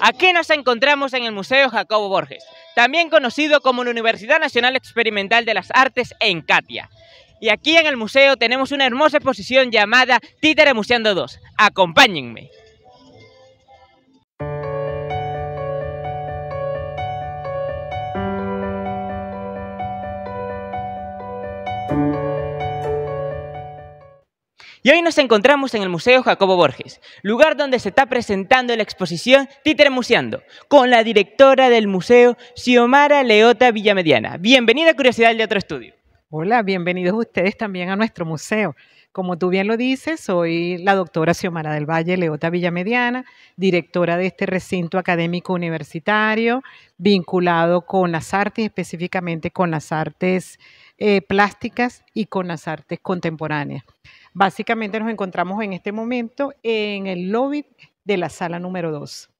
Aquí nos encontramos en el Museo Jacobo Borges, también conocido como la Universidad Nacional Experimental de las Artes en Catia. Y aquí en el museo tenemos una hermosa exposición llamada Títere Museando 2. Acompáñenme. Y hoy nos encontramos en el Museo Jacobo Borges, lugar donde se está presentando la exposición Títere Museando, con la directora del museo, Xiomara Leota Villamediana. Bienvenida a Curiosidad de Otro Estudio. Hola, bienvenidos ustedes también a nuestro museo. Como tú bien lo dices, soy la doctora Xiomara del Valle Leota Villamediana, directora de este recinto académico universitario, vinculado con las artes, específicamente con las artes eh, plásticas y con las artes contemporáneas. Básicamente nos encontramos en este momento en el lobby de la sala número 2.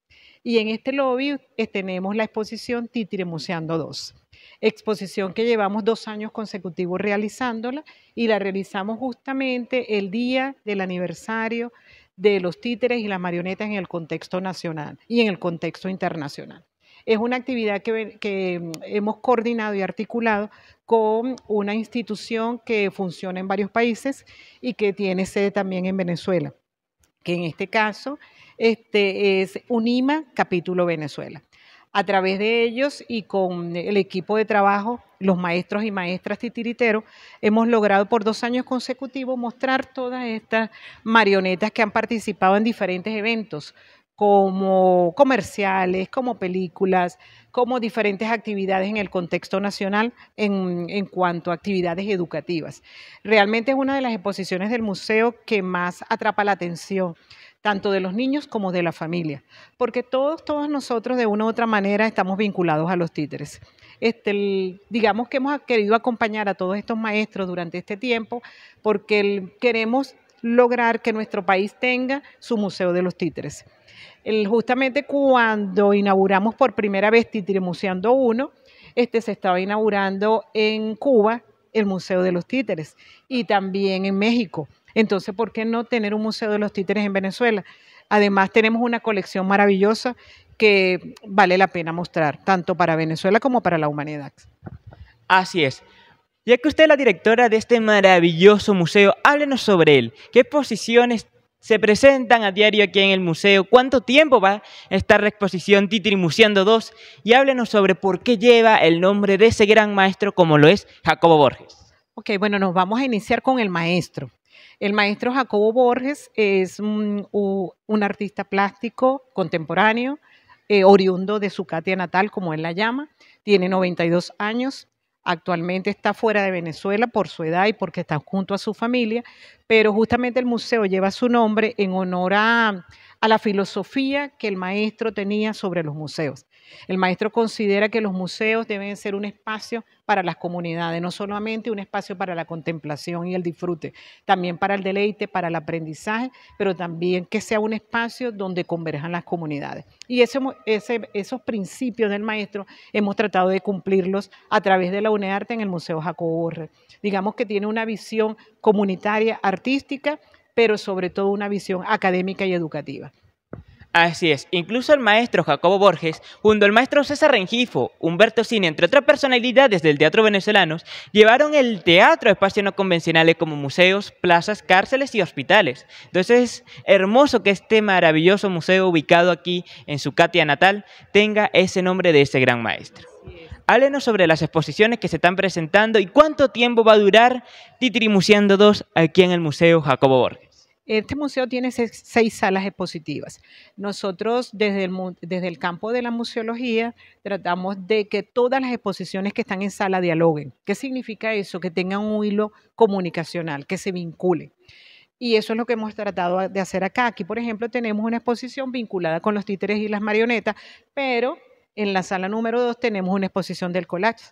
Y en este lobby eh, tenemos la exposición Títere Museando 2, exposición que llevamos dos años consecutivos realizándola y la realizamos justamente el día del aniversario de los títeres y las marionetas en el contexto nacional y en el contexto internacional. Es una actividad que, que mm, hemos coordinado y articulado con una institución que funciona en varios países y que tiene sede también en Venezuela, que en este caso este, es UNIMA Capítulo Venezuela. A través de ellos y con el equipo de trabajo, los maestros y maestras titiriteros, hemos logrado por dos años consecutivos mostrar todas estas marionetas que han participado en diferentes eventos, como comerciales, como películas, como diferentes actividades en el contexto nacional en, cuanto a actividades educativas. Realmente es una de las exposiciones del museo que más atrapa la atención, tanto de los niños como de la familia, porque todos, todos nosotros de una u otra manera estamos vinculados a los títeres. Este, digamos que hemos querido acompañar a todos estos maestros durante este tiempo porque queremos lograr que nuestro país tenga su Museo de los Títeres. justamente cuando inauguramos por primera vez Museando 1, este se estaba inaugurando en Cuba el Museo de los Títeres y también en México. Entonces, ¿por qué no tener un Museo de los Títeres en Venezuela? Además, tenemos una colección maravillosa que vale la pena mostrar, tanto para Venezuela como para la humanidad. Así es. Ya que usted es la directora de este maravilloso museo, háblenos sobre él. ¿Qué exposiciones se presentan a diario aquí en el museo? ¿Cuánto tiempo va a estar la exposición Titrimuseando 2? Y háblenos sobre por qué lleva el nombre de ese gran maestro como lo es Jacobo Borges. Ok, bueno, nos vamos a iniciar con el maestro. El maestro Jacobo Borges es un, artista plástico contemporáneo, eh, oriundo de su Catia natal, como él la llama. Tiene 92 años, Actualmente está fuera de Venezuela por su edad y porque está junto a su familia, pero justamente el museo lleva su nombre en honor a, la filosofía que el maestro tenía sobre los museos. El maestro considera que los museos deben ser un espacio para las comunidades, no solamente un espacio para la contemplación y el disfrute, también para el deleite, para el aprendizaje, pero también que sea un espacio donde converjan las comunidades. Y esos principios del maestro hemos tratado de cumplirlos a través de la UNEARTE en el Museo Jacobo Digamos que tiene una visión comunitaria, artística, pero sobre todo una visión académica y educativa. Así es, incluso el maestro Jacobo Borges, junto al maestro César Rengifo, Humberto Cine, entre otras personalidades del teatro venezolano, llevaron el teatro a espacios no convencionales como museos, plazas, cárceles y hospitales. Entonces es hermoso que este maravilloso museo ubicado aquí en su Catia natal tenga ese nombre de ese gran maestro. Hálenos sobre las exposiciones que se están presentando y cuánto tiempo va a durar Titirimuseando 2 aquí en el Museo Jacobo Borges. Este museo tiene seis, salas expositivas. Nosotros desde el, desde el campo de la museología tratamos de que todas las exposiciones que están en sala dialoguen. ¿Qué significa eso? Que tengan un hilo comunicacional, que se vinculen. Y eso es lo que hemos tratado de hacer acá. Aquí, por ejemplo, tenemos una exposición vinculada con los títeres y las marionetas, pero en la sala número dos tenemos una exposición del collage.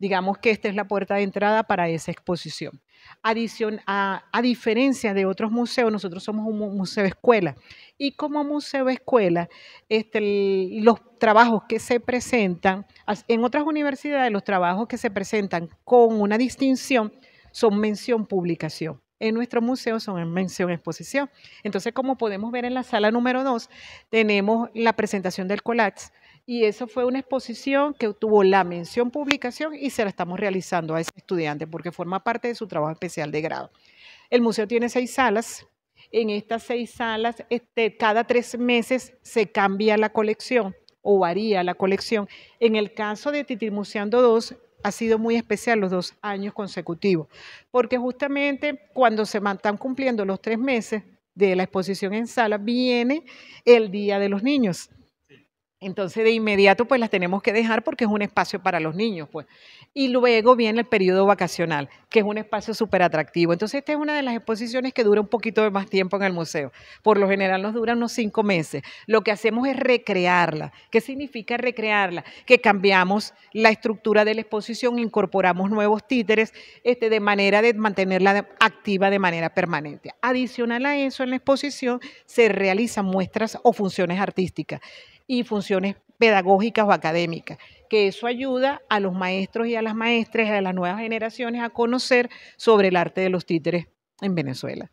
Digamos que esta es la puerta de entrada para esa exposición a, diferencia de otros museos, nosotros somos un museo escuela. Y como museo escuela, este, los trabajos que se presentan, en otras universidades los trabajos que se presentan con una distinción son mención-publicación. En nuestro museo son mención-exposición. Entonces, como podemos ver en la sala número 2, tenemos la presentación del collage, y eso fue una exposición que tuvo la mención publicación y se la estamos realizando a ese estudiante porque forma parte de su trabajo especial de grado. El museo tiene seis salas. En estas seis salas, este, cada tres meses se cambia la colección o varía la colección. En el caso de Museando 2, ha sido muy especial los dos años consecutivos, porque justamente cuando se están cumpliendo los tres meses de la exposición en sala, viene el Día de los Niños. Entonces de inmediato pues las tenemos que dejar porque es un espacio para los niños. pues. Y luego viene el periodo vacacional, que es un espacio súper atractivo. Entonces esta es una de las exposiciones que dura un poquito más tiempo en el museo. Por lo general nos dura unos cinco meses. Lo que hacemos es recrearla. ¿Qué significa recrearla? Que cambiamos la estructura de la exposición, incorporamos nuevos títeres este, de manera de mantenerla activa de manera permanente. Adicional a eso en la exposición se realizan muestras o funciones artísticas y funciones pedagógicas o académicas, que eso ayuda a los maestros y a las maestras, a las nuevas generaciones a conocer sobre el arte de los títeres en Venezuela.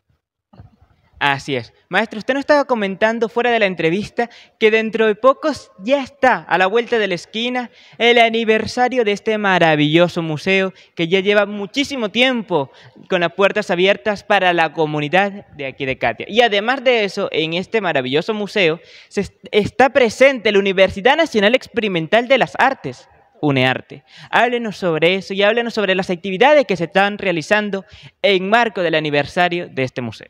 Así es. Maestro, usted nos estaba comentando fuera de la entrevista que dentro de pocos ya está a la vuelta de la esquina el aniversario de este maravilloso museo que ya lleva muchísimo tiempo con las puertas abiertas para la comunidad de aquí de Katia. Y además de eso, en este maravilloso museo se está presente la Universidad Nacional Experimental de las Artes. UNEARTE. Háblenos sobre eso y háblenos sobre las actividades que se están realizando en marco del aniversario de este museo.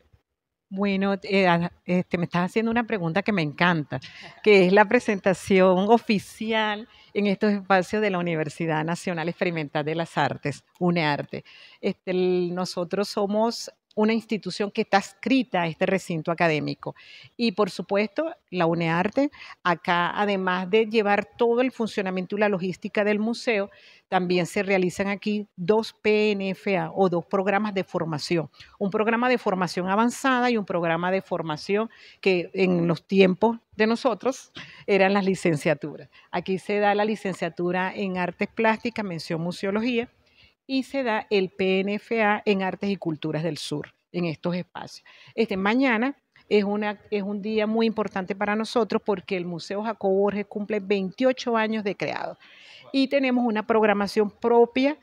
Bueno, eh, este, me estás haciendo una pregunta que me encanta, que es la presentación oficial en estos espacios de la Universidad Nacional Experimental de las Artes, UNEARTE. Este, nosotros somos una institución que está adscrita a este recinto académico. Y por supuesto, la UNEARTE, acá además de llevar todo el funcionamiento y la logística del museo, también se realizan aquí dos PNFA o dos programas de formación. Un programa de formación avanzada y un programa de formación que en los tiempos de nosotros eran las licenciaturas. Aquí se da la licenciatura en artes plásticas, mención museología, y se da el PNFA en Artes y Culturas del Sur, en estos espacios. Este, mañana es, es un día muy importante para nosotros porque el Museo Jacobo Borges cumple 28 años de creado y tenemos una programación propia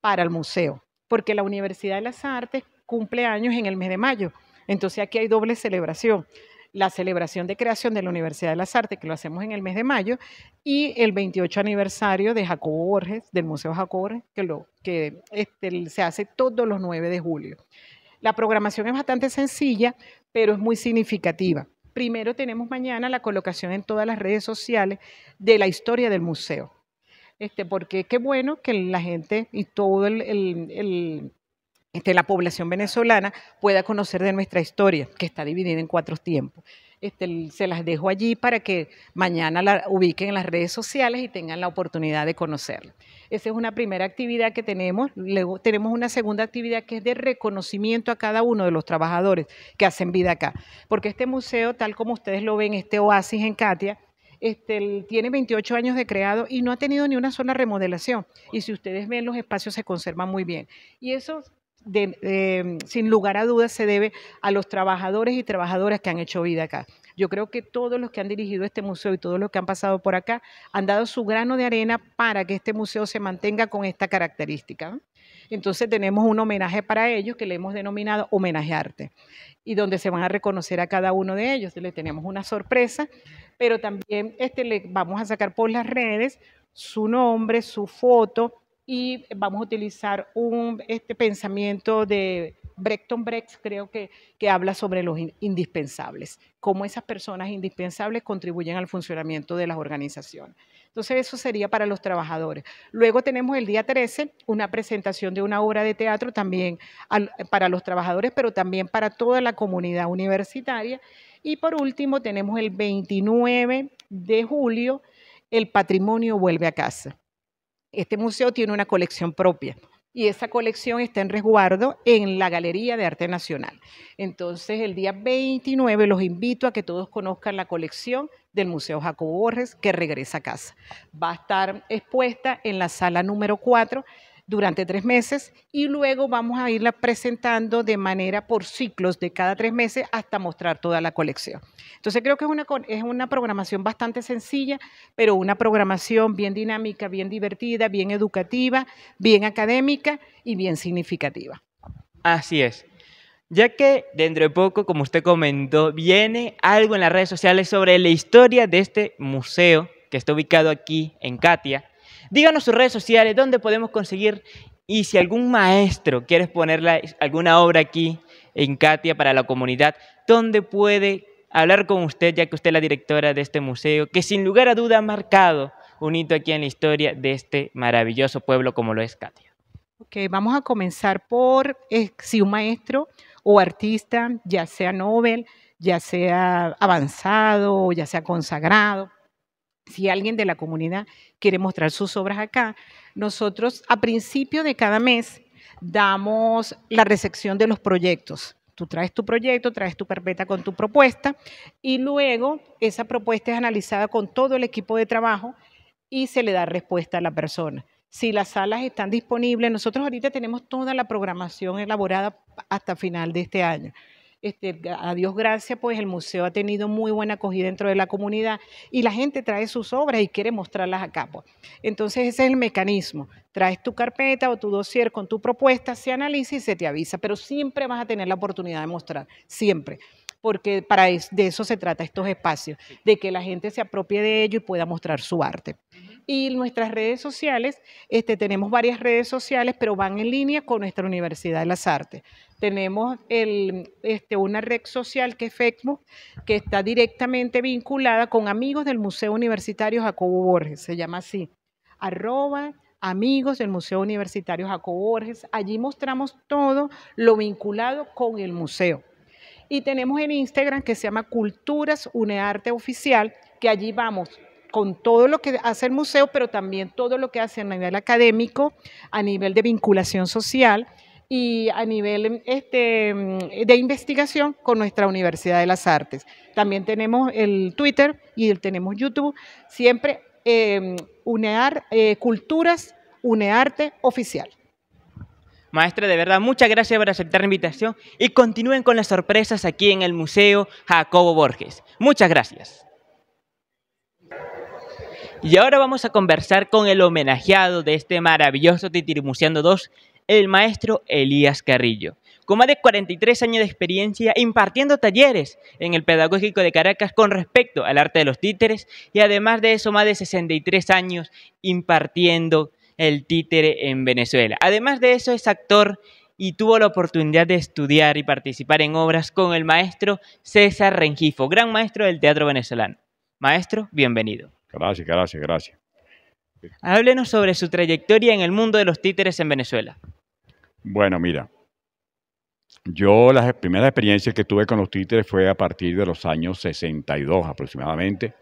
para el museo, porque la Universidad de las Artes cumple años en el mes de mayo. Entonces aquí hay doble celebración la celebración de creación de la Universidad de las Artes, que lo hacemos en el mes de mayo, y el 28 aniversario de Jacobo Borges, del Museo Jacobo Borges, que, lo, que este, se hace todos los 9 de julio. La programación es bastante sencilla, pero es muy significativa. Primero tenemos mañana la colocación en todas las redes sociales de la historia del museo. Este, porque qué bueno que la gente y todo el este, la población venezolana pueda conocer de nuestra historia, que está dividida en cuatro tiempos. Este, se las dejo allí para que mañana la ubiquen en las redes sociales y tengan la oportunidad de conocerla. Esa es una primera actividad que tenemos. Luego tenemos una segunda actividad que es de reconocimiento a cada uno de los trabajadores que hacen vida acá. Porque este museo, tal como ustedes lo ven, este oasis en Katia, este, tiene 28 años de creado y no ha tenido ni una sola remodelación. Y si ustedes ven, los espacios se conservan muy bien. Y eso de, em, sin lugar a dudas se debe a los trabajadores y trabajadoras que han hecho vida acá. Yo creo que todos los que han dirigido este museo y todos los que han pasado por acá han dado su grano de arena para que este museo se mantenga con esta característica. Entonces tenemos un homenaje para ellos que le hemos denominado homenaje arte y donde se van a reconocer a cada uno de ellos. Le tenemos una sorpresa, pero también este, le vamos a sacar por las redes su nombre, su foto y vamos a utilizar este pensamiento de Brechton Brecht, creo que, habla sobre los indispensables, cómo esas personas indispensables contribuyen al funcionamiento de las organizaciones. Entonces eso sería para los trabajadores. Luego tenemos el día 13 una presentación de una obra de teatro también para los trabajadores, pero también para toda la comunidad universitaria. Y por último tenemos el 29 de julio, el patrimonio vuelve a casa este museo tiene una colección propia y esa colección está en resguardo en la Galería de Arte Nacional. Entonces, el día 29 los invito a que todos conozcan la colección del Museo Jacobo Borges que regresa a casa. Va a estar expuesta en la sala número 4 durante tres meses y luego vamos a irla presentando de manera por ciclos de cada tres meses hasta mostrar toda la colección. Entonces creo que es una, programación bastante sencilla, pero una programación bien dinámica, bien divertida, bien educativa, bien académica y bien significativa. Así es. Ya que dentro de poco, como usted comentó, viene algo en las redes sociales sobre la historia de este museo que está ubicado aquí en Katia Díganos sus redes sociales, dónde podemos conseguir y si algún maestro quiere poner alguna obra aquí en Katia para la comunidad, dónde puede hablar con usted, ya que usted es la directora de este museo, que sin lugar a duda ha marcado un hito aquí en la historia de este maravilloso pueblo como lo es Katia. Ok, vamos a comenzar por eh, si un maestro o artista, ya sea Nobel, ya sea avanzado, ya sea consagrado, si alguien de la comunidad quiere mostrar sus obras acá, nosotros a principio de cada mes damos la recepción de los proyectos. Tú traes tu proyecto, traes tu carpeta con tu propuesta y luego esa propuesta es analizada con todo el equipo de trabajo y se le da respuesta a la persona. Si las salas están disponibles, nosotros ahorita tenemos toda la programación elaborada hasta final de este año. Este, a Dios gracias, pues el museo ha tenido muy buena acogida dentro de la comunidad y la gente trae sus obras y quiere mostrarlas acá. Pues. Entonces ese es el mecanismo. Traes tu carpeta o tu dossier con tu propuesta, se analiza y se te avisa, pero siempre vas a tener la oportunidad de mostrar, siempre porque para de eso se trata estos espacios, de que la gente se apropie de ello y pueda mostrar su arte. Y nuestras redes sociales, este, tenemos varias redes sociales, pero van en línea con nuestra Universidad de las Artes. Tenemos este, una red social que es Facebook, que está directamente vinculada con amigos del Museo Universitario Jacobo Borges, se llama así, arroba amigos del Museo Universitario Jacobo Borges. Allí mostramos todo lo vinculado con el museo. Y tenemos en Instagram que se llama Culturas Unearte Oficial, que allí vamos con todo lo que hace el museo, pero también todo lo que hace a nivel académico, a nivel de vinculación social y a nivel em, este, em, de investigación con nuestra Universidad de las Artes. También tenemos el Twitter y tenemos YouTube, siempre em, UNEAR eh, Culturas, UNEARTE Oficial. Maestra, de verdad, muchas gracias por aceptar la invitación y continúen con las sorpresas aquí en el Museo Jacobo Borges. Muchas gracias. Y ahora vamos a conversar con el homenajeado de este maravilloso Titirimuseando 2, el maestro Elías Carrillo. Con más de 43 años de experiencia impartiendo talleres en el Pedagógico de Caracas con respecto al arte de los títeres y además de eso más de 63 años impartiendo el títere en Venezuela. Además de eso es actor y tuvo la oportunidad de estudiar y participar en obras con el maestro César Rengifo, gran maestro del teatro venezolano. Maestro, bienvenido. Gracias, gracias, gracias. Háblenos sobre su trayectoria en el mundo de los títeres en Venezuela. Bueno, mira, yo la primera experiencia que tuve con los títeres fue a partir de los años 62 aproximadamente,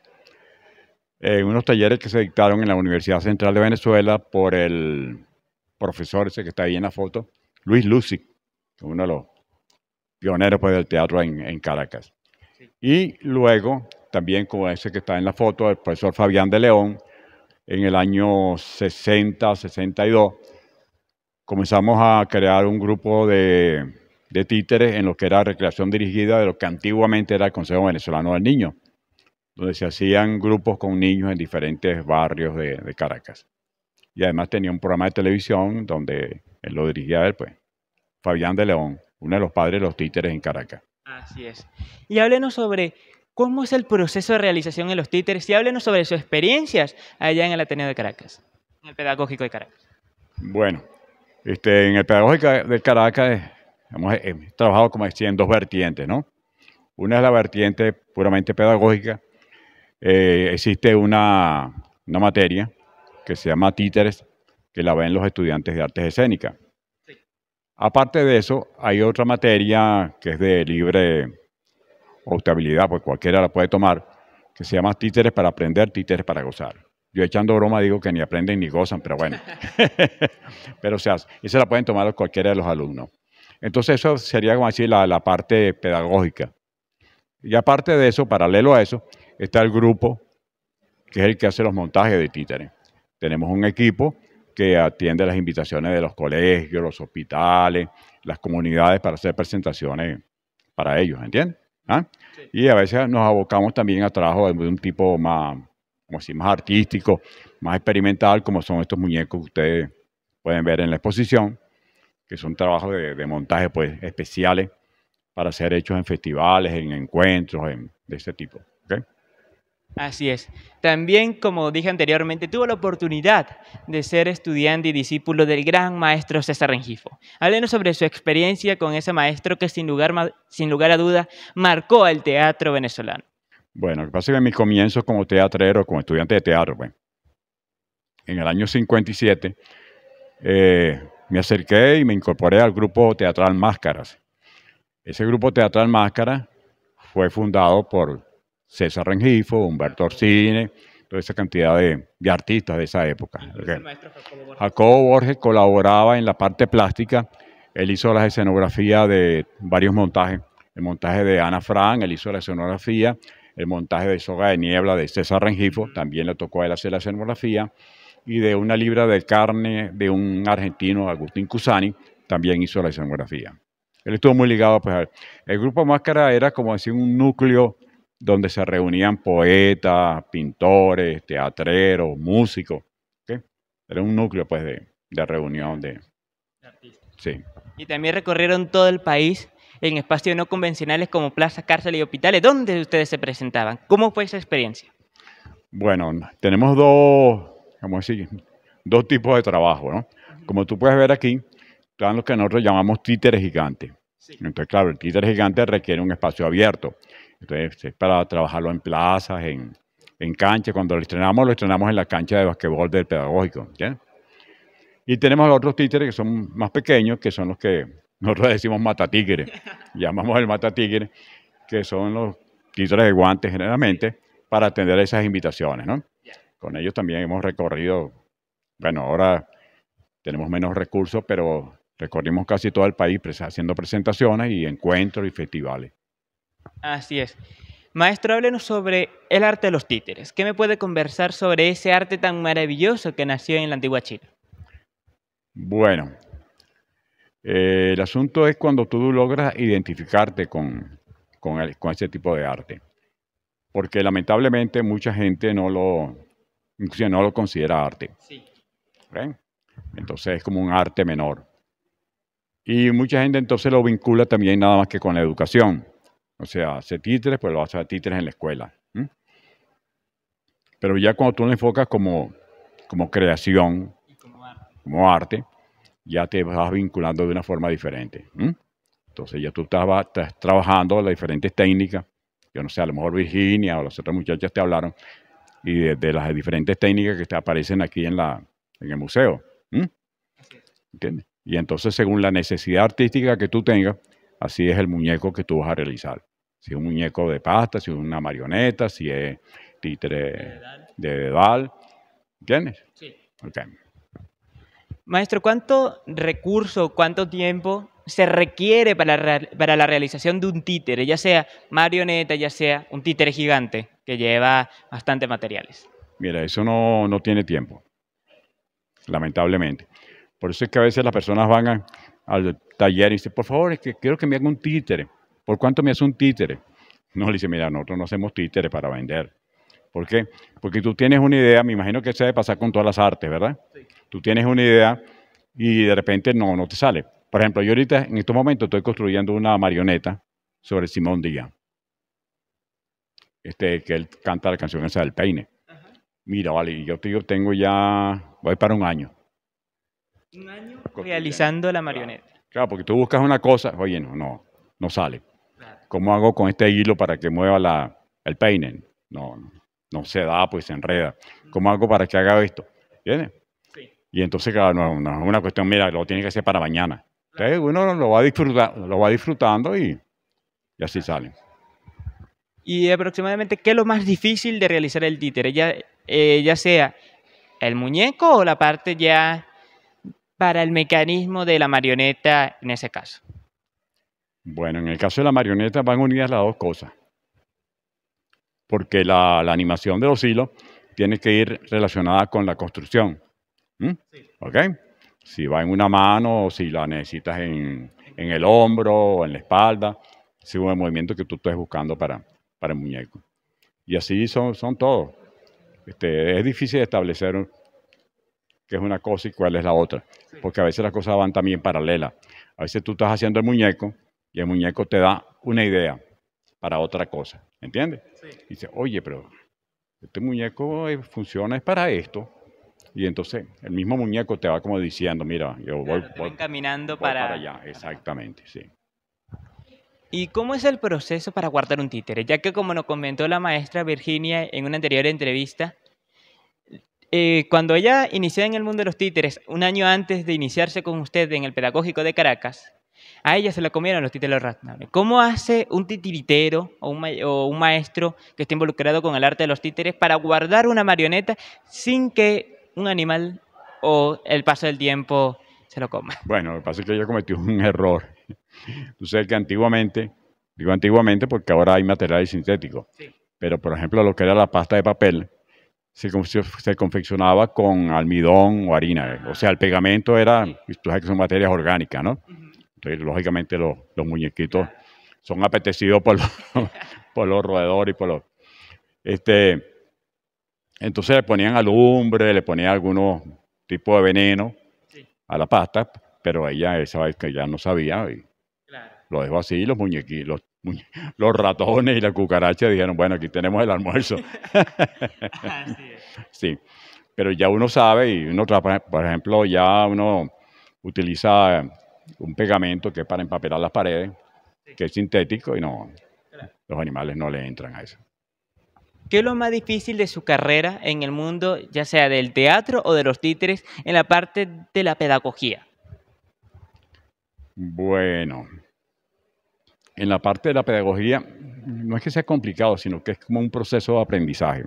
en unos talleres que se dictaron en la Universidad Central de Venezuela por el profesor ese que está ahí en la foto, Luis Lucy, uno de los pioneros pues, del teatro en, Caracas. Y luego, también como ese que está en la foto, el profesor Fabián de León, en el año 60, 62, comenzamos a crear un grupo de, títeres en lo que era recreación dirigida de lo que antiguamente era el Consejo Venezolano del Niño, donde se hacían grupos con niños en diferentes barrios de, Caracas. Y además tenía un programa de televisión donde él lo dirigía él, pues, Fabián de León, uno de los padres de los títeres en Caracas. Así es. Y háblenos sobre cómo es el proceso de realización en los títeres y háblenos sobre sus experiencias allá en el Ateneo de Caracas, en el Pedagógico de Caracas. Bueno, este, en el Pedagógica del Caracas hemos, eh, trabajado, como decía, en dos vertientes, ¿no? Una es la vertiente puramente pedagógica. Eh, existe una, materia que se llama títeres, que la ven los estudiantes de artes escénicas. Aparte de eso, hay otra materia que es de libre optabilidad, pues cualquiera la puede tomar, que se llama títeres para aprender, títeres para gozar. Yo echando broma digo que ni aprenden ni gozan, pero bueno. pero o sea, y se la pueden tomar cualquiera de los alumnos. Entonces eso sería como decir, la, parte pedagógica. Y aparte de eso, paralelo a eso, está el grupo que es el que hace los montajes de títeres. Tenemos un equipo que atiende las invitaciones de los colegios, los hospitales, las comunidades para hacer presentaciones para ellos, ¿entiendes? ¿Ah? Y a veces nos abocamos también a trabajo de un tipo más como si más artístico, más experimental, como son estos muñecos que ustedes pueden ver en la exposición, que son trabajos de, montaje pues, especiales para ser hechos en festivales, en encuentros, de este tipo. Así es. También, como dije anteriormente, tuvo la oportunidad de ser estudiante y discípulo del gran maestro César Rengifo. Háblenos sobre su experiencia con ese maestro que sin lugar, sin lugar a duda marcó el teatro venezolano. Bueno, lo que pasa es que en mis comienzos como teatrero, como estudiante de teatro, en el año 57, eh, me acerqué y me incorporé al grupo teatral Máscaras. Ese grupo teatral Máscaras fue fundado por César Rengifo, Humberto Orsine, toda esa cantidad de, artistas de esa época. Jacobo, Borges. colaboraba en la parte plástica, él hizo la escenografía de varios montajes, el montaje de Ana Fran, él hizo la escenografía, el montaje de Soga de Niebla de César Rengifo, también le tocó a él hacer la escenografía, y de una libra de carne de un argentino, Agustín Cusani, también hizo la escenografía. Él estuvo muy ligado pues, al El grupo Máscara era como decir un núcleo donde se reunían poetas, pintores, teatreros, músicos. ¿okay? Era un núcleo pues de, de reunión de... Artistas. Sí. Y también recorrieron todo el país en espacios no convencionales como plazas, cárceles y hospitales. ¿Dónde ustedes se presentaban? ¿Cómo fue esa experiencia? Bueno, tenemos dos, ¿cómo decir? dos tipos de trabajo, ¿no? Como tú puedes ver aquí, están los que nosotros llamamos títeres gigantes. Entonces, claro, el títer gigante requiere un espacio abierto. Entonces, para trabajarlo en plazas, en, canchas. Cuando lo estrenamos, lo estrenamos en la cancha de basquetbol del pedagógico. Y tenemos otros títeres que son más pequeños, que son los que nosotros decimos matatigre, llamamos el matatigre, que son los títeres de guantes generalmente, para atender esas invitaciones, ¿no? Con ellos también hemos recorrido, bueno, ahora tenemos menos recursos, pero recorrimos casi todo el país haciendo presentaciones y encuentros y festivales. Así es. Maestro, háblenos sobre el arte de los títeres. ¿Qué me puede conversar sobre ese arte tan maravilloso que nació en la antigua China? Bueno, eh, el asunto es cuando tú logras identificarte con, con, ese tipo de arte. Porque lamentablemente mucha gente no lo, no lo considera arte. Entonces es como un arte menor. Y mucha gente entonces lo vincula también nada más que con la educación. O sea, hace títeres, pues lo hace a títeres en la escuela. Pero ya cuando tú lo enfocas como, como creación, como arte. como arte, ya te vas vinculando de una forma diferente. Entonces ya tú estás, trabajando las diferentes técnicas. Yo no sé, a lo mejor Virginia o las otras muchachas te hablaron y de, las diferentes técnicas que te aparecen aquí en, la, en el museo. ¿Entiendes? Y entonces según la necesidad artística que tú tengas, así es el muñeco que tú vas a realizar. Si es un muñeco de pasta, si es una marioneta, si es títere de dedal. ¿Entiendes? Sí. Okay. Maestro, ¿cuánto recurso, cuánto tiempo se requiere para, la realización de un títere, ya sea marioneta, ya sea un títere gigante que lleva bastantes materiales? Mira, eso no, tiene tiempo, lamentablemente. Por eso es que a veces las personas van al taller y dicen, por favor, es que quiero que me haga un títere. ¿Por cuánto me hace un títere? No, le dice, mira, nosotros no hacemos títeres para vender. ¿Por qué? Porque tú tienes una idea, me imagino que se debe pasar con todas las artes, ¿verdad? Tú tienes una idea y de repente no, no te sale. Por ejemplo, yo ahorita en estos momentos estoy construyendo una marioneta sobre Simón Díaz. Este, que él canta la canción esa del peine. Mira, vale, yo, yo tengo ya, voy para un año. Un año realizando la marioneta. Claro, porque tú buscas una cosa, oye, no, no, no sale. ¿Cómo hago con este hilo para que mueva la, el peine? No, no no se da, pues se enreda. ¿Cómo hago para que haga esto? viene Y entonces, claro, no, es una cuestión, mira, lo tiene que hacer para mañana. Entonces uno lo va, lo va disfrutando y, así sale. ¿Y aproximadamente qué es lo más difícil de realizar el títere? Ya, eh, ya sea el muñeco o la parte ya para el mecanismo de la marioneta en ese caso. Bueno, en el caso de la marioneta van unidas las dos cosas porque la, animación de los hilos tiene que ir relacionada con la construcción. ¿Mm? ¿Ok? Si va en una mano o si la necesitas en, el hombro o en la espalda, según el movimiento que tú estés buscando para, para el muñeco. Y así son, son todos. Este, es difícil establecer qué es una cosa y cuál es la otra, porque a veces las cosas van también paralelas. A veces tú estás haciendo el muñeco y el muñeco te da una idea para otra cosa entiendes? Dice, oye, pero este muñeco eh, funciona es para esto. Y entonces el mismo muñeco te va como diciendo, mira, yo voy, voy, caminando para... allá. Exactamente, sí. ¿Y cómo es el proceso para guardar un títere? Ya que como nos comentó la maestra Virginia en una anterior entrevista, eh, cuando ella inició en el mundo de los títeres, un año antes de iniciarse con usted en el Pedagógico de Caracas, a ella se la comieron los títeres razonables. ¿Cómo hace un titiritero o un, maestro que esté involucrado con el arte de los títeres para guardar una marioneta sin que un animal o el paso del tiempo se lo coma? Bueno, lo que pasa es que ella cometió un error. Tú sabes que antiguamente, digo antiguamente porque ahora hay materiales sintéticos, pero por ejemplo lo que era la pasta de papel, se, se, confeccionaba con almidón o harina. O sea, el pegamento era, tú sabes que son materias orgánicas, ¿no? Entonces, lógicamente los, muñequitos son apetecidos por los, por los roedores y por los... Este, entonces le ponían alumbre, le ponían algunos tipos de veneno a la pasta, pero ella esa vez que ya no sabía y lo dejó así los muñequitos, los, ratones y la cucaracha dijeron, bueno, aquí tenemos el almuerzo. Sí, pero ya uno sabe y uno, por ejemplo, ya uno utiliza un pegamento que es para empapelar las paredes, que es sintético y no, los animales no le entran a eso. ¿Qué es lo más difícil de su carrera en el mundo, ya sea del teatro o de los títeres, en la parte de la pedagogía? Bueno, en la parte de la pedagogía no es que sea complicado, sino que es como un proceso de aprendizaje.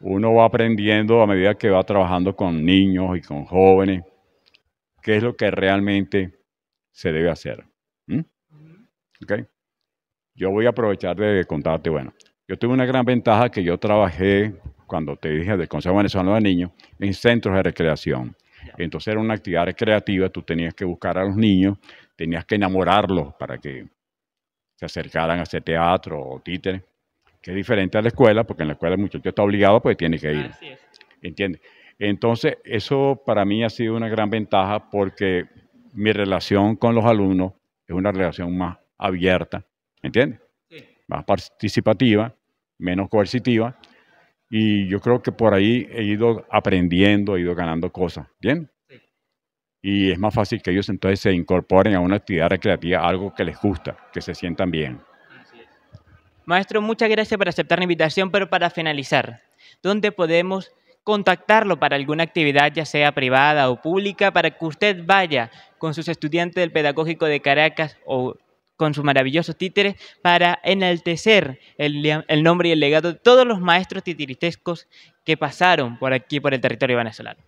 Uno va aprendiendo a medida que va trabajando con niños y con jóvenes qué es lo que realmente se debe hacer. Yo voy a aprovechar de contarte, bueno, yo tuve una gran ventaja que yo trabajé, cuando te dije del Consejo Venezolano de Niños, en centros de recreación. Entonces era una actividad recreativa, tú tenías que buscar a los niños, tenías que enamorarlos para que se acercaran a ese teatro o títeres, que es diferente a la escuela, porque en la escuela el muchacho está obligado, pues tiene que ir. ¿Entiendes? Entonces, eso para mí ha sido una gran ventaja porque mi relación con los alumnos es una relación más abierta, ¿entiendes? Más participativa, menos coercitiva. Y yo creo que por ahí he ido aprendiendo, he ido ganando cosas, ¿bien? Y es más fácil que ellos entonces se incorporen a una actividad recreativa, algo que les gusta, que se sientan bien. Maestro, muchas gracias por aceptar la invitación, pero para finalizar, ¿dónde podemos contactarlo para alguna actividad, ya sea privada o pública, para que usted vaya con sus estudiantes del Pedagógico de Caracas o con sus maravillosos títeres para enaltecer el, nombre y el legado de todos los maestros titiritescos que pasaron por aquí, por el territorio venezolano.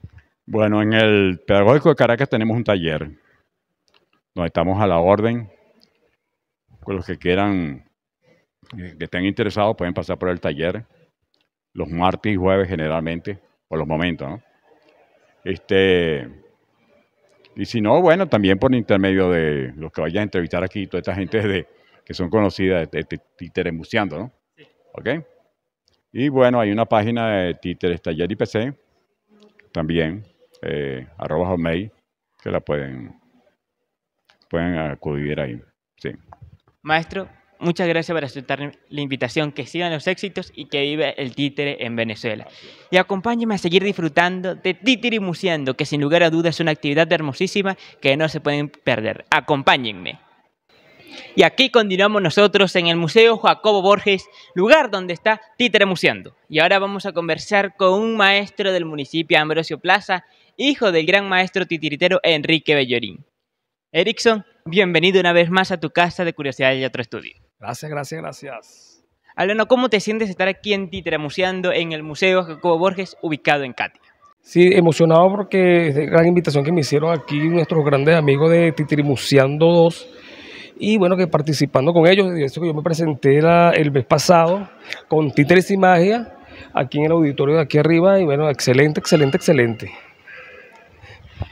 Bueno, en el Pedagógico de Caracas tenemos un taller donde estamos a la orden. Con pues los que quieran, eh, que estén interesados, pueden pasar por el taller los martes y jueves generalmente por los momentos, ¿no? Este, y si no, bueno, también por intermedio de los que vayas a entrevistar aquí, toda esta gente de, que son conocidas de, Titeremuseando, ¿no? Sí. ¿Ok? Y bueno, hay una página de Títeres Taller PC, también, eh, arroba que la pueden, pueden acudir ahí, sí. Maestro, Muchas gracias por aceptar la invitación, que sigan los éxitos y que viva el títere en Venezuela. Y acompáñenme a seguir disfrutando de Títere y Museando, que sin lugar a dudas es una actividad hermosísima que no se pueden perder. Acompáñenme. Y aquí continuamos nosotros en el Museo Jacobo Borges, lugar donde está Títere Museando. Y ahora vamos a conversar con un maestro del municipio Ambrosio Plaza, hijo del gran maestro titiritero Enrique Bellorín. Erickson, bienvenido una vez más a tu casa de curiosidades y Otro Estudio. Gracias, gracias, gracias. Alana, ¿cómo te sientes estar aquí en Títere, en el Museo Jacobo Borges, ubicado en Katia? Sí, emocionado porque es de gran invitación que me hicieron aquí nuestros grandes amigos de Museando 2 y bueno, que participando con ellos, eso que yo me presenté el mes pasado con Títeres y Magia aquí en el auditorio de aquí arriba y bueno, excelente, excelente, excelente.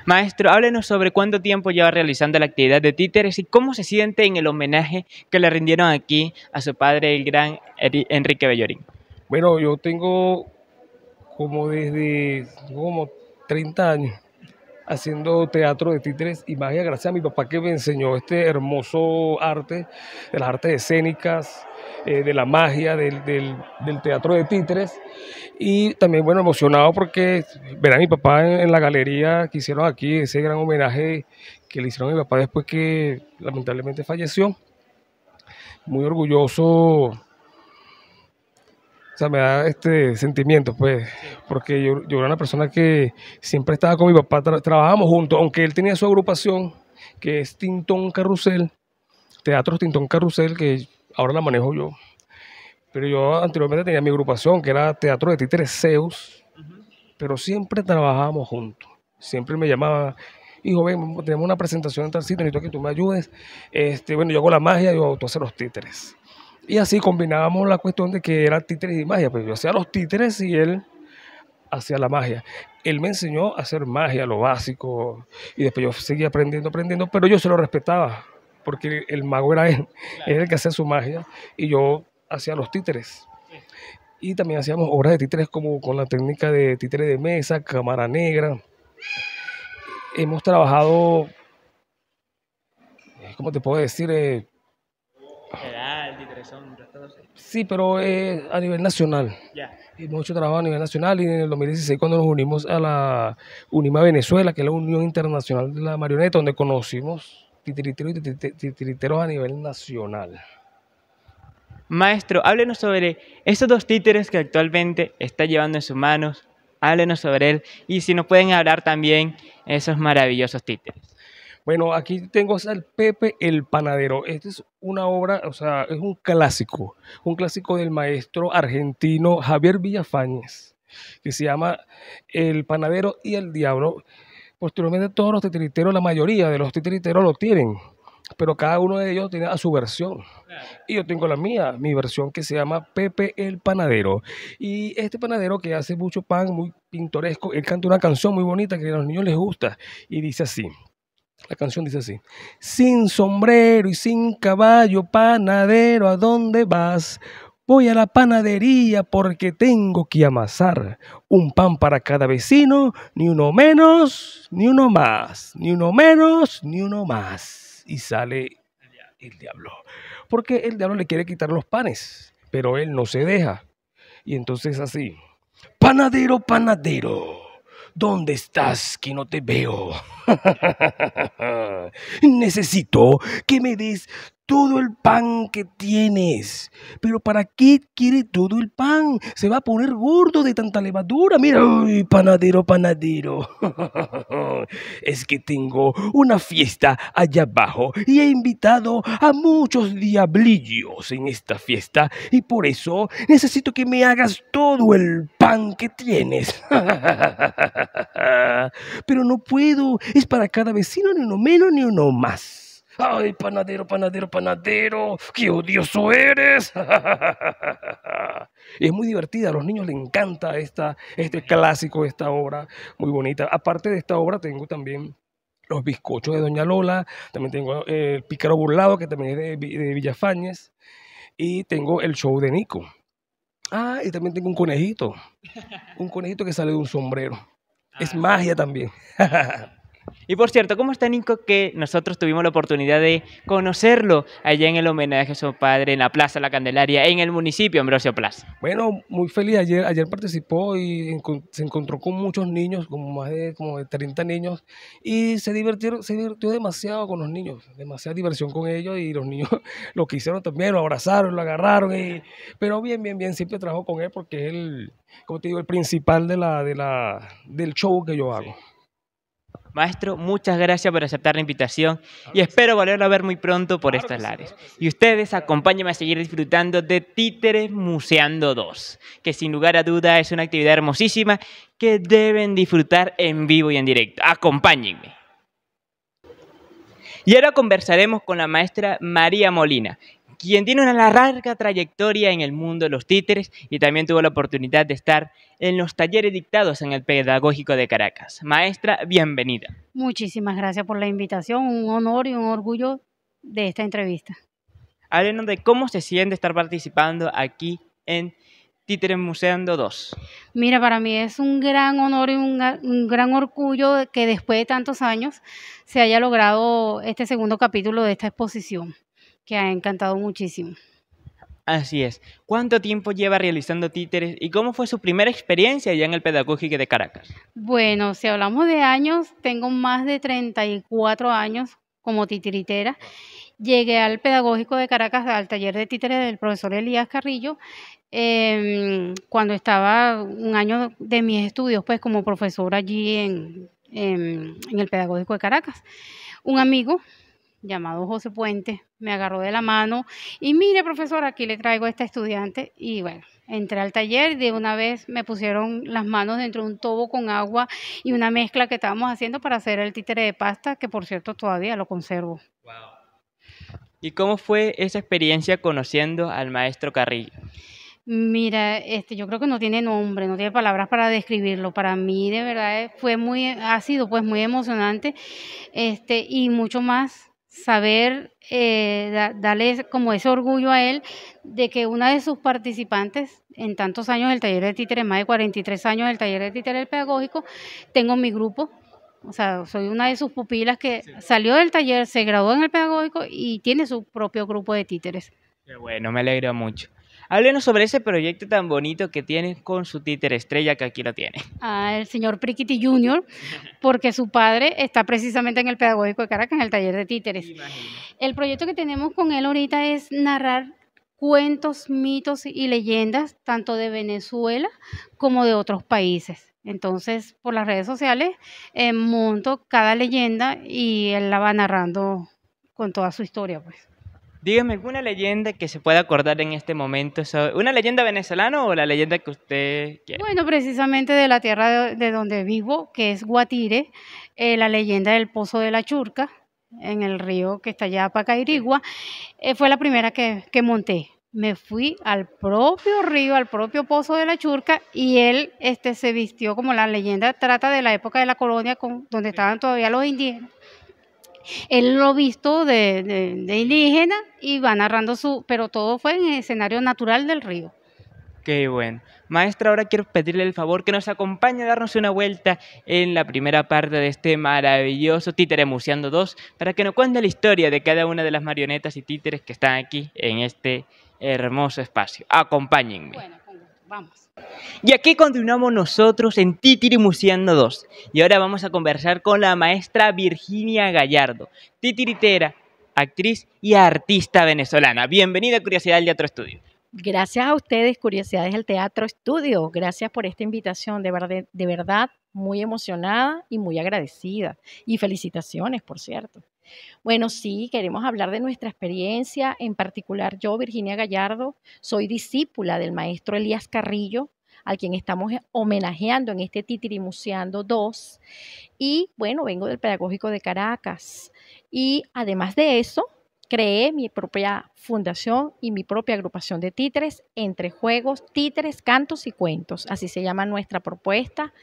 Maestro, háblenos sobre cuánto tiempo lleva realizando la actividad de títeres y cómo se siente en el homenaje que le rindieron aquí a su padre, el gran Enrique Bellorín. Bueno, yo tengo como desde como 30 años haciendo teatro de títeres y magia gracias a mi papá que me enseñó este hermoso arte, el arte artes escénicas, eh, de la magia del, teatro de títeres. Y también, bueno, emocionado porque ver a mi papá en, la galería que hicieron aquí, ese gran homenaje que le hicieron a mi papá después que lamentablemente falleció. Muy orgulloso. O sea, me da este sentimiento, pues, porque yo, era una persona que siempre estaba con mi papá, trabajamos juntos, aunque él tenía su agrupación, que es Tintón Carrusel, Teatro Tintón Carrusel, que ahora la manejo yo. Pero yo anteriormente tenía mi agrupación, que era Teatro de Títeres Zeus, pero siempre trabajábamos juntos. Siempre me llamaba, hijo, ven, tenemos una presentación en tal sitio, necesito que tú me ayudes. Este, bueno, yo hago la magia, yo tú haces los títeres. Y así combinábamos la cuestión de que era títeres y magia, pero pues yo hacía los títeres y él hacía la magia. Él me enseñó a hacer magia, lo básico, y después yo seguía aprendiendo, aprendiendo, pero yo se lo respetaba porque el mago era él, era el que hacía su magia y yo hacía los títeres. Y también hacíamos obras de títeres como con la técnica de títeres de mesa, cámara negra. Hemos trabajado, eh, ¿cómo te puedo decir? Eh, sí, pero eh, a nivel nacional. Hemos hecho trabajo a nivel nacional y en el 2016 cuando nos unimos a la UNIMA Venezuela, que es la Unión Internacional de la Marioneta, donde conocimos titiriteros a nivel nacional. Maestro, háblenos sobre esos dos títeres que actualmente está llevando en sus manos. Háblenos sobre él y si nos pueden hablar también esos maravillosos títeres. Bueno, aquí tengo al Pepe el Panadero. Esta es una obra, o sea, es un clásico, un clásico del maestro argentino Javier Villafañez, que se llama El Panadero y el Diablo. Posteriormente todos los titiriteros, la mayoría de los titiriteros lo tienen, pero cada uno de ellos tiene a su versión. Y yo tengo la mía, mi versión que se llama Pepe el Panadero. Y este panadero que hace mucho pan, muy pintoresco, él canta una canción muy bonita que a los niños les gusta y dice así. La canción dice así, sin sombrero y sin caballo, panadero, ¿a dónde vas? Voy a la panadería porque tengo que amasar un pan para cada vecino, ni uno menos, ni uno más, ni uno menos, ni uno más. Y sale el diablo. Porque el diablo le quiere quitar los panes, pero él no se deja. Y entonces así, panadero, panadero, ¿dónde estás que no te veo? Necesito que me des todo el pan que tienes. Pero ¿para qué quiere todo el pan? Se va a poner gordo de tanta levadura. Mira, ¡Ay, panadero, panadero. es que tengo una fiesta allá abajo y he invitado a muchos diablillos en esta fiesta y por eso necesito que me hagas todo el pan que tienes. Pero no puedo, es para cada vecino ni uno menos ni uno más. Ay, panadero, panadero, panadero, qué odioso eres. es muy divertida, a los niños les encanta esta, este clásico, esta obra muy bonita. Aparte de esta obra tengo también los bizcochos de Doña Lola, también tengo eh, el Pícaro Burlado, que también es de, de Villafañez, y tengo el show de Nico. Ah, y también tengo un conejito, un conejito que sale de un sombrero. Es ah. magia también. Y por cierto, ¿cómo está Nico? Que nosotros tuvimos la oportunidad de conocerlo allá en el homenaje a su padre en la Plaza La Candelaria, en el municipio Ambrosio Plaza. Bueno, muy feliz. Ayer, ayer participó y se encontró con muchos niños, como más de, como 30 niños, y se, se divirtió demasiado con los niños, demasiada diversión con ellos y los niños lo quisieron también, lo abrazaron, lo agarraron, y, pero bien, bien, bien, siempre trabajo con él porque él, como te digo, el principal de la, de la, del show que yo hago. Maestro, muchas gracias por aceptar la invitación y espero volver a ver muy pronto por estos lares. Y ustedes acompáñenme a seguir disfrutando de Títeres Museando 2, que sin lugar a duda es una actividad hermosísima que deben disfrutar en vivo y en directo. Acompáñenme. Y ahora conversaremos con la maestra María Molina, quien tiene una larga trayectoria en el mundo de los títeres y también tuvo la oportunidad de estar en los talleres dictados en el Pedagógico de Caracas. Maestra, bienvenida. Muchísimas gracias por la invitación, un honor y un orgullo de esta entrevista. Háblenos de cómo se siente estar participando aquí en Títeres Museando 2. Mira, para mí es un gran honor y un, gran orgullo que después de tantos años se haya logrado este segundo capítulo de esta exposición que ha encantado muchísimo. Así es. ¿Cuánto tiempo lleva realizando títeres y cómo fue su primera experiencia ya en el Pedagógico de Caracas? Bueno, si hablamos de años, tengo más de 34 años como titiritera. Llegué al Pedagógico de Caracas, al taller de títeres del profesor Elías Carrillo, em, cuando estaba un año de mis estudios, pues como profesor allí en el Pedagógico de Caracas. Un amigo llamado José Puente, me agarró de la mano y mire, profesor, aquí le traigo a esta estudiante y bueno, entré al taller y de una vez me pusieron las manos dentro de un tobo con agua y una mezcla que estábamos haciendo para hacer el títere de pasta, que por cierto todavía lo conservo. ¿Y cómo fue esa experiencia conociendo al maestro Carrillo? Mira, este, yo creo que no tiene nombre, no tiene palabras para describirlo. Para mí, de verdad, eh, fue muy, ha sido pues muy emocionante, este, y mucho más saber eh, darle como ese orgullo a él de que una de sus participantes en tantos años del taller de títeres, más de 43 años del taller de títeres pedagógico, tengo mi grupo. O sea, soy una de sus pupilas que salió del taller, se graduó en el pedagógico y tiene su propio grupo de títeres. Qué bueno, me alegro mucho. Háblenos sobre ese proyecto tan bonito que tiene con su títer estrella que aquí lo tiene. Ah, el señor Prickity Junior, porque su padre está precisamente en el Pedagógico de Caracas, en el taller de títeres. El proyecto que tenemos con él ahorita es narrar cuentos, mitos y leyendas, tanto de Venezuela como de otros países. Entonces, por las redes sociales, eh, monto cada leyenda y él la va narrando con toda su historia, pues. Dígame, ¿alguna leyenda que se pueda acordar en este momento? ¿Una leyenda venezolana o la leyenda que usted quiere? Bueno, precisamente de la tierra de donde vivo, que es Guatire, eh, la leyenda del Pozo de la Churca, en el río que está allá para eh, fue la primera que, monté me fui al propio río, al propio pozo de la Churca, y él este, se vistió como la leyenda trata de la época de la colonia, donde estaban todavía los indígenas él lo visto de, indígena y va narrando su, pero todo fue en el escenario natural del río. Qué bueno. Maestra, ahora quiero pedirle el favor que nos acompañe a darnos una vuelta en la primera parte de este maravilloso Títere Museando 2 para que nos cuente la historia de cada una de las marionetas y títeres que están aquí en este hermoso espacio. Acompáñenme. Vamos. Y aquí continuamos nosotros en Museando 2. Y ahora vamos a conversar con la maestra Virginia Gallardo, titiritera, actriz y artista venezolana. Bienvenida a Curiosidad del Teatro Estudio. Gracias a ustedes, Curiosidades del Teatro Estudio. Gracias por esta invitación. De, verdad, de verdad, muy emocionada y muy agradecida. Y felicitaciones, por cierto. Bueno, sí, queremos hablar de nuestra experiencia. En particular, yo, Virginia Gallardo, soy discípula del maestro Elías Carrillo, al quien estamos eh, homenajeando en este titirimuceando 2. Y bueno, vengo del Pedagógico de Caracas. Y además de eso, creé mi propia fundación y mi propia agrupación de títeres entre juegos, títeres, cantos y cuentos. Así se llama nuestra propuesta.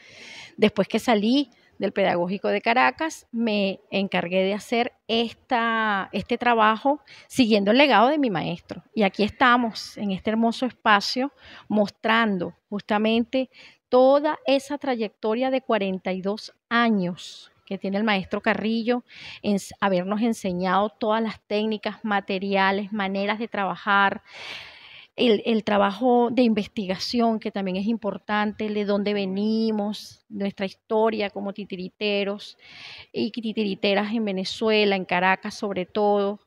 Después que salí del Pedagógico de Caracas, me encargué de hacer esta, este trabajo siguiendo el legado de mi maestro. Y aquí estamos, en este hermoso espacio, mostrando justamente toda esa trayectoria de 42 años que tiene el maestro Carrillo, en habernos enseñado todas las técnicas, materiales, maneras de trabajar, el, trabajo de investigación, que también es importante, de dónde venimos, nuestra historia como titiriteros y titiriteras en Venezuela, en Caracas sobre todo.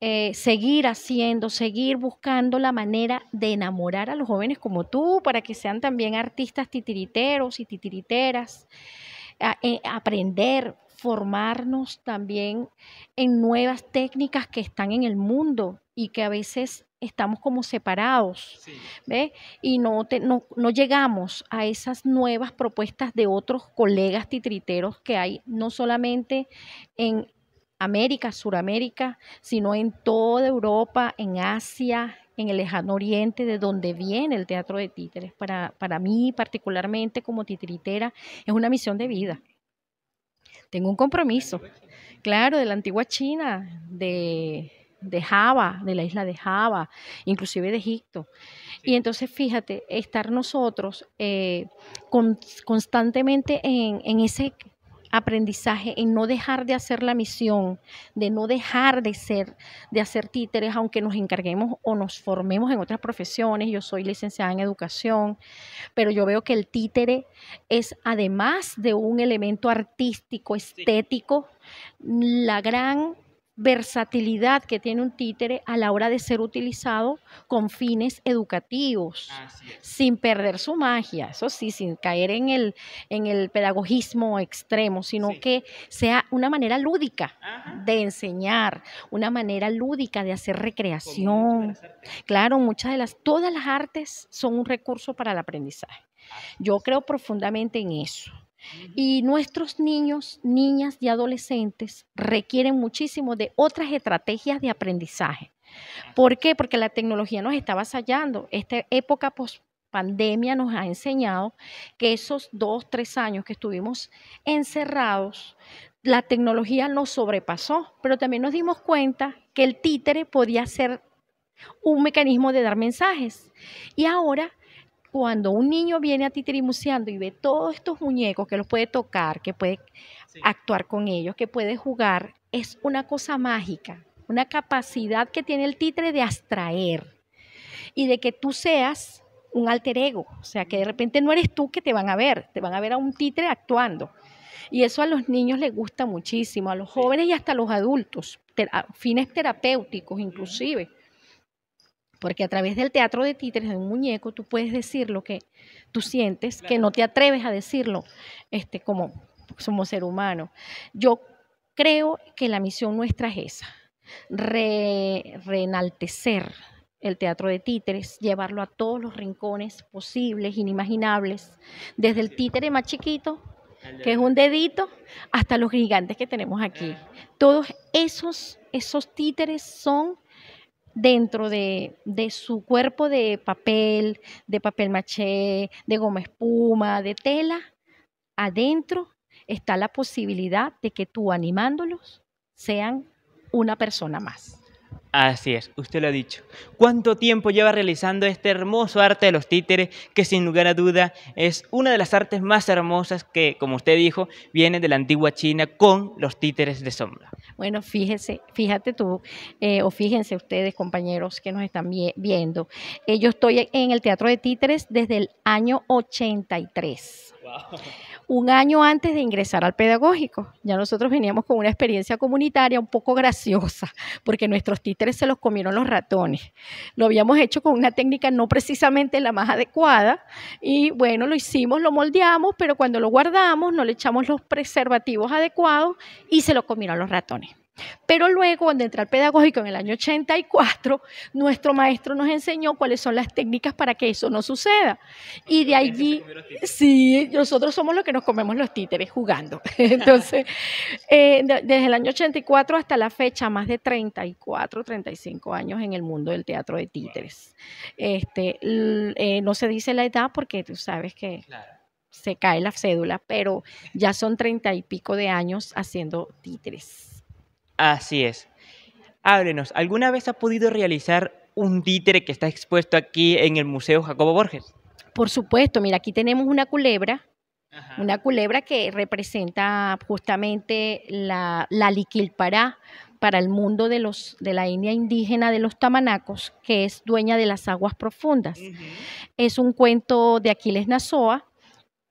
Eh, seguir haciendo, seguir buscando la manera de enamorar a los jóvenes como tú, para que sean también artistas titiriteros y titiriteras. Eh, aprender, formarnos también en nuevas técnicas que están en el mundo y que a veces estamos como separados, Y no, no, llegamos a esas nuevas propuestas de otros colegas titriteros que hay, no solamente en América, Suramérica, sino en toda Europa, en Asia, en el lejano oriente, de donde viene el teatro de títeres. Para, para mí, particularmente como titritera, es una misión de vida. Tengo un compromiso, claro, de la antigua China, de de Java, de la isla de Java, inclusive de Egipto. Y entonces, fíjate, estar nosotros eh, constantemente en, ese aprendizaje, en no dejar de hacer la misión, de no dejar de ser, de hacer títeres, aunque nos encarguemos o nos formemos en otras profesiones. Yo soy licenciada en educación, pero yo veo que el títere es, además de un elemento artístico, estético, la gran versatilidad que tiene un títere a la hora de ser utilizado con fines educativos, sin perder su magia, eso sí, sin caer en el, en el pedagogismo extremo, sino que sea una manera lúdica de enseñar, una manera lúdica de hacer recreación. Claro, muchas de las, todas las artes son un recurso para el aprendizaje. Yo creo profundamente en eso. Y nuestros niños, niñas y adolescentes requieren muchísimo de otras estrategias de aprendizaje. ¿Por qué? Porque la tecnología nos está vasallando. Esta época post pandemia nos ha enseñado que esos dos, tres años que estuvimos encerrados, la tecnología nos sobrepasó, pero también nos dimos cuenta que el títere podía ser un mecanismo de dar mensajes. Y ahora cuando un niño viene a ti y ve todos estos muñecos que los puede tocar, que puede actuar con ellos, que puede jugar, es una cosa mágica, una capacidad que tiene el títere de abstraer y de que tú seas un alter ego, o sea, que de repente no eres tú que te van a ver, te van a ver a un títere actuando. Y eso a los niños les gusta muchísimo, a los jóvenes y hasta a los adultos, fines terapéuticos inclusive. Porque a través del teatro de títeres, de un muñeco, tú puedes decir lo que tú sientes, que no te atreves a decirlo este, como, ser humano. Yo creo que la misión nuestra es esa, re, reenaltecer el teatro de títeres, llevarlo a todos los rincones posibles, inimaginables, desde el títere más chiquito, que es un dedito, hasta los gigantes que tenemos aquí. Todos esos, esos títeres son dentro de, su cuerpo de papel, de papel maché, de goma espuma, de tela, adentro está la posibilidad de que tú animándolos sean una persona más. Así es, usted lo ha dicho. ¿Cuánto tiempo lleva realizando este hermoso arte de los títeres que sin lugar a duda es una de las artes más hermosas que, como usted dijo, viene de la antigua China con los títeres de sombra? Bueno, fíjese, fíjate tú, eh, o fíjense ustedes, compañeros que nos están viendo. Eh, yo estoy en el Teatro de Títeres desde el año 83. Un año antes de ingresar al pedagógico, ya nosotros veníamos con una experiencia comunitaria un poco graciosa, porque nuestros títeres se los comieron los ratones. Lo habíamos hecho con una técnica no precisamente la más adecuada y bueno, lo hicimos, lo moldeamos, pero cuando lo guardamos no le echamos los preservativos adecuados y se lo comieron los ratones. Pero luego, entra el pedagógico en el año 84, nuestro maestro nos enseñó cuáles son las técnicas para que eso no suceda. Y de allí, sí, nosotros somos los que nos comemos los títeres jugando. Entonces, eh, desde el año 84 hasta la fecha, más de 34, 35 años en el mundo del teatro de títeres. Este, eh, no se dice la edad porque tú sabes que... se cae la cédula, pero ya son treinta y pico de años haciendo títeres. Así es. Háblenos, ¿alguna vez ha podido realizar un títere que está expuesto aquí en el Museo Jacobo Borges? Por supuesto, mira, aquí tenemos una culebra, una culebra que representa justamente la, la liquilpará para el mundo de, los, de la India indígena de los tamanacos, que es dueña de las aguas profundas. Es un cuento de Aquiles Nasoa,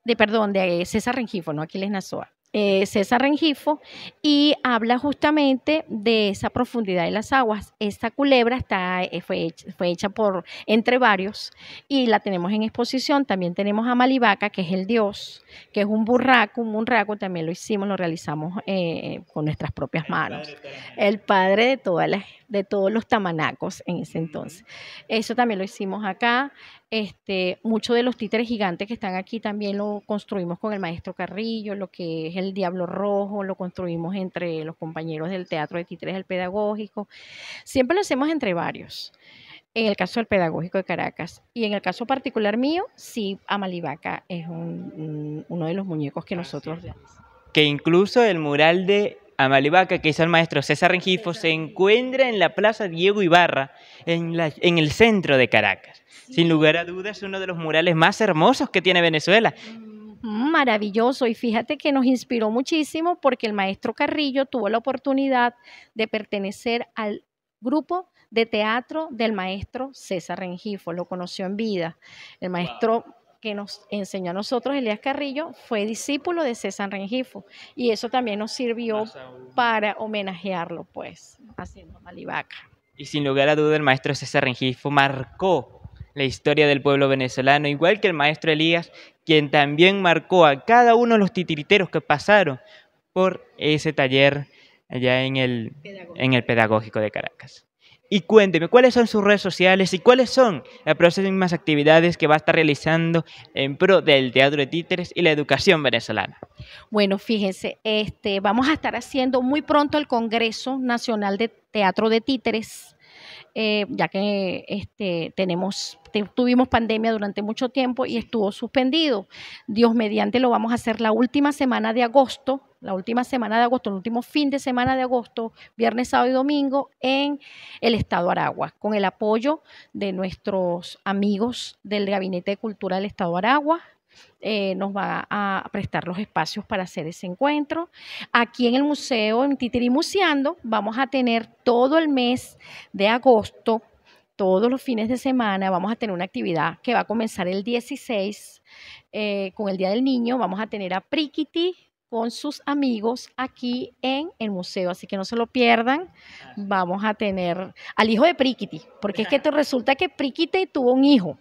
de perdón, de César Rengifo, no Aquiles Nasoa. Eh, César Rengifo, y habla justamente de esa profundidad de las aguas. Esta culebra está, eh, fue, hecha, por entre varios y la tenemos en exposición. También tenemos a Malivaca, que es el dios, que es un burraco, un burraco, también lo hicimos, lo realizamos eh, con nuestras propias manos. El padre de todas las de todos los tamanacos en ese entonces. Eso también lo hicimos acá. Este, muchos de los títeres gigantes que están aquí también lo construimos con el maestro Carrillo, lo que es el Diablo Rojo, lo construimos entre los compañeros del Teatro de Títeres del Pedagógico. Siempre lo hacemos entre varios en el caso del Pedagógico de Caracas. Y en el caso particular mío, sí, Amalivaca es uno de los muñecos que nosotros... Que incluso el mural de Amalibaca, que es el maestro César Rengifo, se encuentra en la Plaza Diego Ibarra, en, el centro de Caracas. Sin lugar a dudas, uno de los murales más hermosos que tiene Venezuela. Mm, maravilloso, y fíjate que nos inspiró muchísimo porque el maestro Carrillo tuvo la oportunidad de pertenecer al grupo de teatro del maestro César Rengifo, lo conoció en vida. El maestro que nos enseñó a nosotros Elías Carrillo fue discípulo de César Rengifo y eso también nos sirvió para homenajearlo, pues, haciendo Malivaca. Y sin lugar a duda el maestro César Rengifo marcó la historia del pueblo venezolano, igual que el maestro Elías, quien también marcó a cada uno de los titiriteros que pasaron por ese taller allá en el, en el pedagógico de Caracas. Y cuénteme, ¿cuáles son sus redes sociales y cuáles son las próximas actividades que va a estar realizando en pro del Teatro de Títeres y la educación venezolana? Bueno, fíjense, este, vamos a estar haciendo muy pronto el Congreso Nacional de Teatro de Títeres, eh, ya que este, tenemos, tuvimos pandemia durante mucho tiempo y estuvo suspendido. Dios mediante lo vamos a hacer la última semana de agosto la última semana de agosto, el último fin de semana de agosto, viernes, sábado y domingo, en el Estado Aragua, con el apoyo de nuestros amigos del Gabinete de Cultura del Estado Aragua, eh, nos va a prestar los espacios para hacer ese encuentro. Aquí en el museo, en Titiri vamos a tener todo el mes de agosto, todos los fines de semana, vamos a tener una actividad que va a comenzar el 16 eh, con el Día del Niño. Vamos a tener a Priquiti, con sus amigos aquí en el museo. Así que no se lo pierdan. Vamos a tener al hijo de Priquiti, porque es que te resulta que Priquiti tuvo un hijo.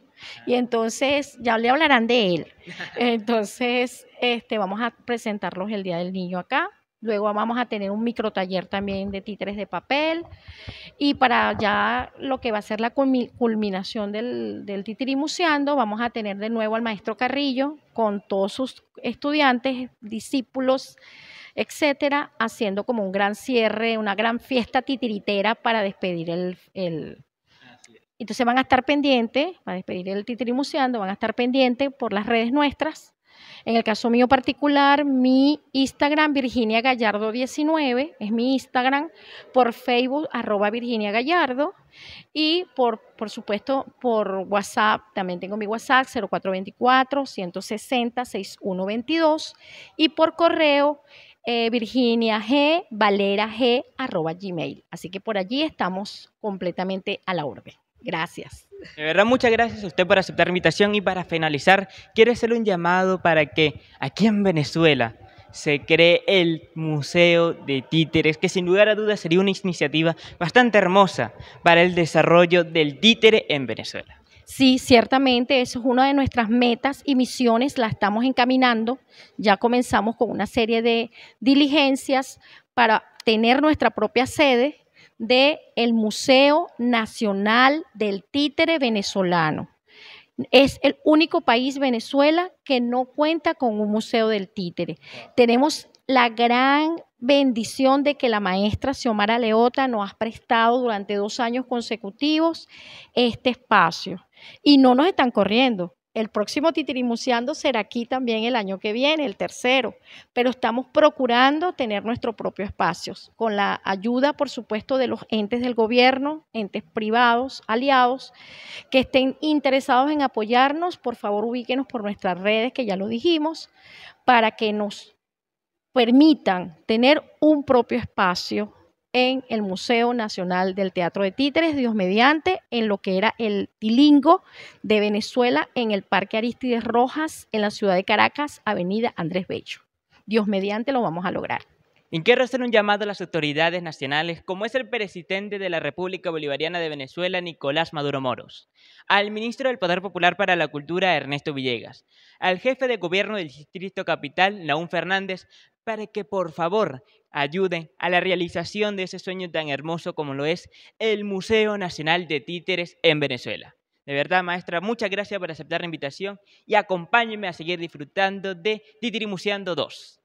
Y entonces ya le hablarán de él. Entonces, este, vamos a presentarlos el Día del Niño acá. Luego vamos a tener un micro taller también de títeres de papel y para ya lo que va a ser la culminación del, del vamos a tener de nuevo al maestro Carrillo con todos sus estudiantes, discípulos, etcétera, haciendo como un gran cierre, una gran fiesta titiritera para despedir el, entonces van a estar pendientes, para despedir el titirimuseando, van a estar pendientes por las redes nuestras en el caso mío particular, mi Instagram, Virginia Gallardo 19, es mi Instagram, por Facebook, arroba Virginia Gallardo, y por, por supuesto por WhatsApp, también tengo mi WhatsApp 0424-160-6122, y por correo eh, Virginia G, Valera G, arroba Gmail. Así que por allí estamos completamente a la orden. Gracias. De verdad, muchas gracias a usted por aceptar la invitación y para finalizar, quiero hacerle un llamado para que aquí en Venezuela se cree el Museo de Títeres, que sin lugar a dudas sería una iniciativa bastante hermosa para el desarrollo del títere en Venezuela. Sí, ciertamente, eso es una de nuestras metas y misiones, la estamos encaminando. Ya comenzamos con una serie de diligencias para tener nuestra propia sede del el Museo Nacional del Títere Venezolano. Es el único país, Venezuela, que no cuenta con un museo del títere. Tenemos la gran bendición de que la maestra Xiomara Leota nos ha prestado durante dos años consecutivos este espacio. Y no nos están corriendo. El próximo Titirimuseando será aquí también el año que viene, el tercero, pero estamos procurando tener nuestro propio espacio, con la ayuda, por supuesto, de los entes del gobierno, entes privados, aliados, que estén interesados en apoyarnos, por favor ubíquenos por nuestras redes, que ya lo dijimos, para que nos permitan tener un propio espacio en el Museo Nacional del Teatro de Títeres, Dios mediante, en lo que era el Tilingo de Venezuela, en el Parque Aristides Rojas, en la ciudad de Caracas, Avenida Andrés Bello. Dios mediante lo vamos a lograr. Quiero hacer un llamado a las autoridades nacionales, como es el presidente de la República Bolivariana de Venezuela, Nicolás Maduro Moros, al ministro del Poder Popular para la Cultura, Ernesto Villegas, al jefe de gobierno del Distrito Capital, Naúm Fernández, para que por favor ayuden a la realización de ese sueño tan hermoso como lo es el Museo Nacional de Títeres en Venezuela. De verdad, maestra, muchas gracias por aceptar la invitación y acompáñenme a seguir disfrutando de Titirimuseando 2.